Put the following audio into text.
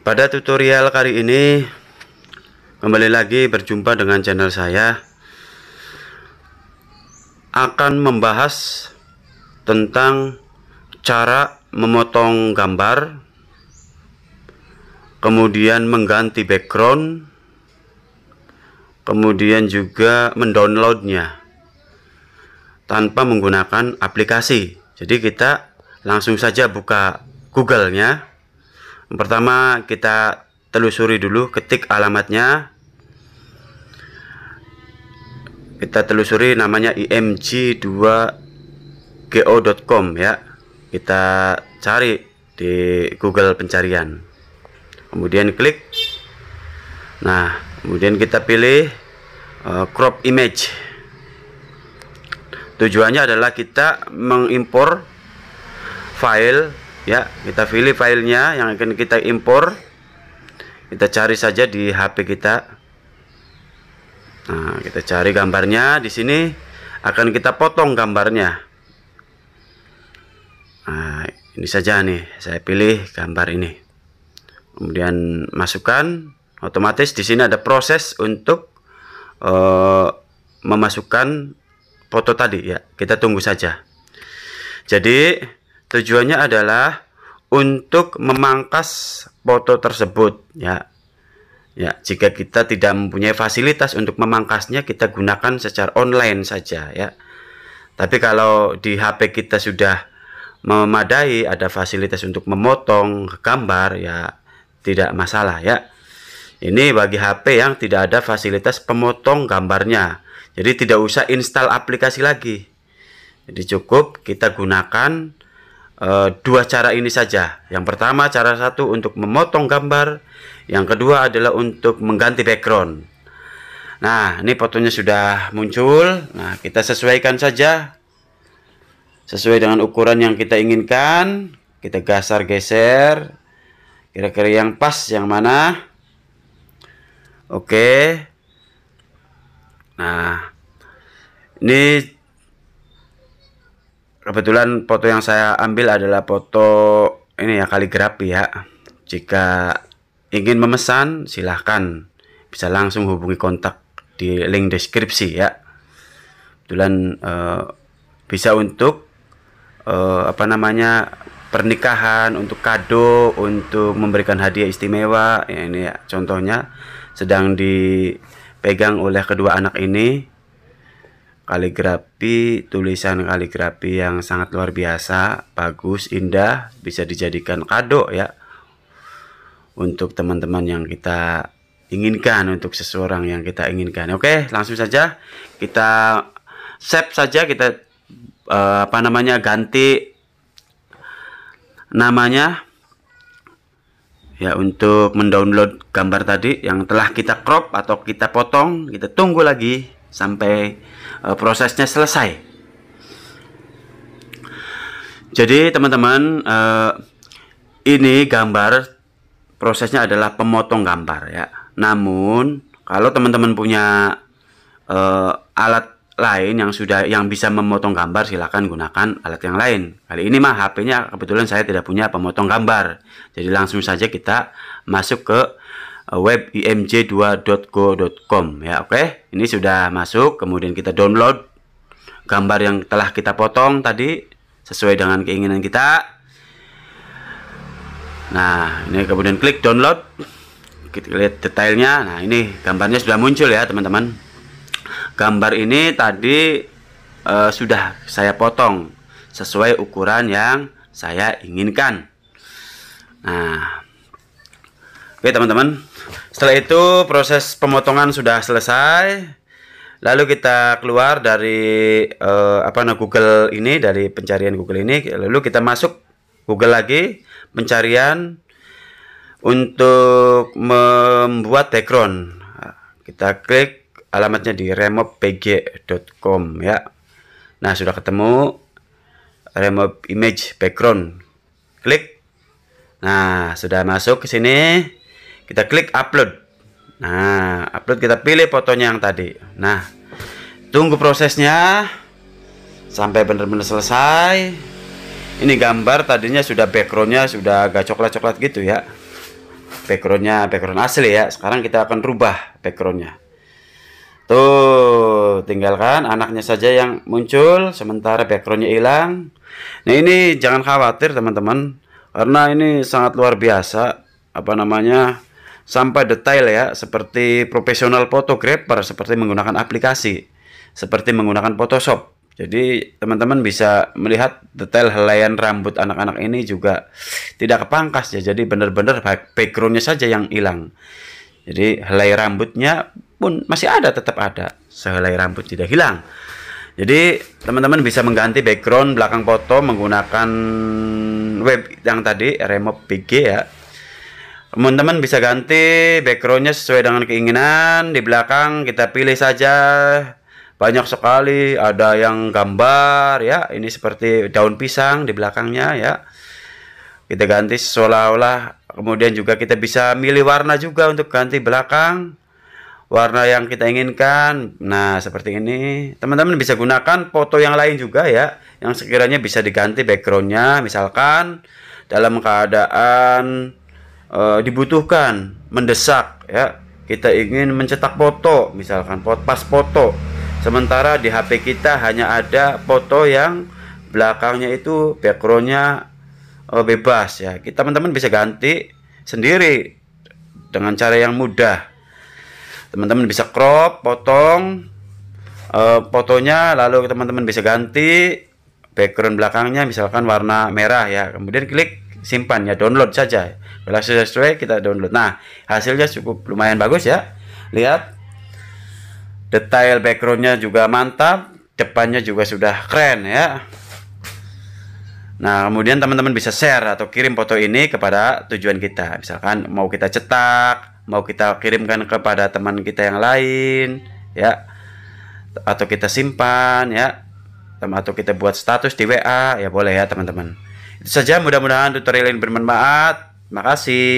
Pada tutorial kali ini kembali lagi berjumpa dengan channel saya akan membahas tentang cara memotong gambar kemudian mengganti background kemudian juga mendownloadnya tanpa menggunakan aplikasi jadi kita langsung saja buka Google-nya Pertama kita telusuri dulu ketik alamatnya. Kita telusuri namanya img2go.com ya. Kita cari di Google pencarian. Kemudian klik. Nah, kemudian kita pilih uh, crop image. Tujuannya adalah kita mengimpor file ya kita pilih filenya yang akan kita impor kita cari saja di HP kita nah kita cari gambarnya di sini akan kita potong gambarnya nah ini saja nih saya pilih gambar ini kemudian masukkan otomatis di sini ada proses untuk uh, memasukkan foto tadi ya kita tunggu saja jadi Tujuannya adalah untuk memangkas foto tersebut ya. Ya, jika kita tidak mempunyai fasilitas untuk memangkasnya kita gunakan secara online saja ya. Tapi kalau di HP kita sudah memadai, ada fasilitas untuk memotong gambar ya tidak masalah ya. Ini bagi HP yang tidak ada fasilitas pemotong gambarnya. Jadi tidak usah install aplikasi lagi. Jadi cukup kita gunakan e, dua cara ini saja. Yang pertama cara satu untuk memotong gambar, yang kedua adalah untuk mengganti background. Nah, ini fotonya sudah muncul. Nah, kita sesuaikan saja sesuai dengan ukuran yang kita inginkan. Kita gasar geser kira-kira yang pas yang mana. Oke. Nah, ini kebetulan foto yang saya ambil adalah foto ini ya kaligrafi ya. Jika ingin memesan silahkan bisa langsung hubungi kontak di link deskripsi ya. Kebetulan eh, bisa untuk eh, apa namanya pernikahan, untuk kado, untuk memberikan hadiah istimewa. Ya, ini ya contohnya sedang dipegang oleh kedua anak ini kaligrafi tulisan kaligrafi yang sangat luar biasa bagus indah bisa dijadikan kado ya untuk teman-teman yang kita inginkan untuk seseorang yang kita inginkan oke langsung saja kita save saja kita eh, apa namanya ganti namanya ya untuk mendownload gambar tadi yang telah kita crop atau kita potong kita tunggu lagi sampai uh, prosesnya selesai. Jadi teman-teman uh, ini gambar prosesnya adalah pemotong gambar ya. Namun kalau teman-teman punya uh, alat lain yang sudah yang bisa memotong gambar silahkan gunakan alat yang lain kali ini mah HP-nya kebetulan saya tidak punya pemotong gambar jadi langsung saja kita masuk ke web imj2.go.com ya oke okay? ini sudah masuk kemudian kita download gambar yang telah kita potong tadi sesuai dengan keinginan kita nah ini kemudian klik download kita lihat detailnya nah ini gambarnya sudah muncul ya teman-teman gambar ini tadi e, sudah saya potong sesuai ukuran yang saya inginkan nah oke teman-teman setelah itu proses pemotongan sudah selesai. Lalu kita keluar dari uh, apa namanya Google ini dari pencarian Google ini lalu kita masuk Google lagi pencarian untuk membuat background. Kita klik alamatnya di remobpg.com ya. Nah, sudah ketemu remove image background. Klik. Nah, sudah masuk ke sini. Kita klik upload. Nah, upload kita pilih fotonya yang tadi. Nah, tunggu prosesnya sampai benar-benar selesai. Ini gambar tadinya sudah backgroundnya sudah agak coklat-coklat gitu ya. Backgroundnya background asli ya. Sekarang kita akan rubah backgroundnya. Tuh, tinggalkan anaknya saja yang muncul sementara backgroundnya hilang. Nah ini jangan khawatir teman-teman karena ini sangat luar biasa apa namanya sampai detail ya seperti profesional fotografer seperti menggunakan aplikasi seperti menggunakan Photoshop. Jadi teman-teman bisa melihat detail helaian rambut anak-anak ini juga tidak kepangkas ya. Jadi benar-benar backgroundnya saja yang hilang. Jadi helai rambutnya pun masih ada tetap ada. Sehelai rambut tidak hilang. Jadi teman-teman bisa mengganti background belakang foto menggunakan web yang tadi remove PG ya Teman-teman bisa ganti backgroundnya sesuai dengan keinginan. Di belakang kita pilih saja banyak sekali ada yang gambar ya ini seperti daun pisang di belakangnya ya kita ganti seolah-olah kemudian juga kita bisa milih warna juga untuk ganti belakang warna yang kita inginkan nah seperti ini teman-teman bisa gunakan foto yang lain juga ya yang sekiranya bisa diganti backgroundnya misalkan dalam keadaan Eh, dibutuhkan, mendesak ya. Kita ingin mencetak foto, misalkan pas foto. Sementara di HP kita hanya ada foto yang belakangnya itu backgroundnya uh, bebas ya. Kita teman-teman bisa ganti sendiri dengan cara yang mudah. Teman-teman bisa crop, potong uh, fotonya, lalu teman-teman bisa ganti background belakangnya misalkan warna merah ya. Kemudian klik simpan ya download saja kalau sudah sesuai kita download nah hasilnya cukup lumayan bagus ya lihat detail backgroundnya juga mantap depannya juga sudah keren ya Nah, kemudian teman-teman bisa share atau kirim foto ini kepada tujuan kita. Misalkan mau kita cetak, mau kita kirimkan kepada teman kita yang lain, ya. Atau kita simpan, ya. Atau kita buat status di WA, ya boleh ya, teman-teman. Itu saja mudah-mudahan tutorial ini bermanfaat. Terima kasih.